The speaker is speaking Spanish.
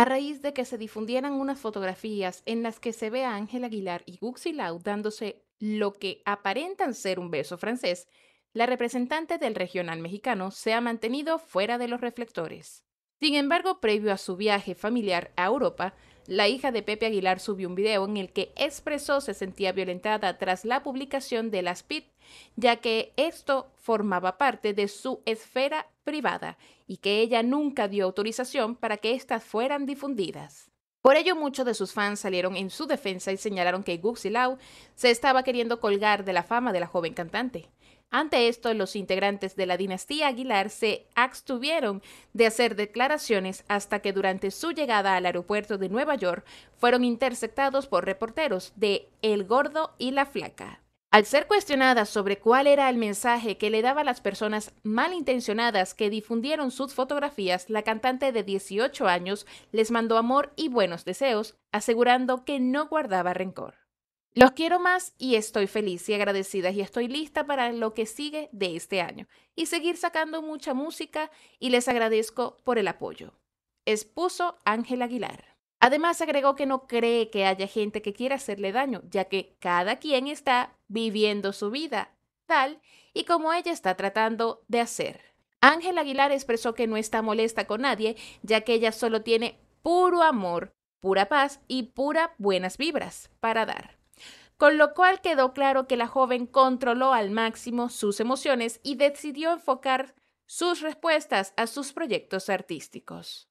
a raíz de que se difundieran unas fotografías en las que se ve a Ángel Aguilar y Lau dándose lo que aparentan ser un beso francés, la representante del regional mexicano se ha mantenido fuera de los reflectores. Sin embargo, previo a su viaje familiar a Europa, la hija de Pepe Aguilar subió un video en el que expresó se sentía violentada tras la publicación de las PIT, ya que esto formaba parte de su esfera privada y que ella nunca dio autorización para que éstas fueran difundidas. Por ello, muchos de sus fans salieron en su defensa y señalaron que Guxi Lau se estaba queriendo colgar de la fama de la joven cantante. Ante esto, los integrantes de la dinastía Aguilar se abstuvieron de hacer declaraciones hasta que durante su llegada al aeropuerto de Nueva York fueron interceptados por reporteros de El Gordo y la Flaca. Al ser cuestionada sobre cuál era el mensaje que le daba a las personas malintencionadas que difundieron sus fotografías, la cantante de 18 años les mandó amor y buenos deseos, asegurando que no guardaba rencor. Los quiero más y estoy feliz y agradecida y estoy lista para lo que sigue de este año y seguir sacando mucha música y les agradezco por el apoyo. Expuso Ángel Aguilar. Además agregó que no cree que haya gente que quiera hacerle daño, ya que cada quien está viviendo su vida, tal y como ella está tratando de hacer. Ángel Aguilar expresó que no está molesta con nadie, ya que ella solo tiene puro amor, pura paz y pura buenas vibras para dar. Con lo cual quedó claro que la joven controló al máximo sus emociones y decidió enfocar sus respuestas a sus proyectos artísticos.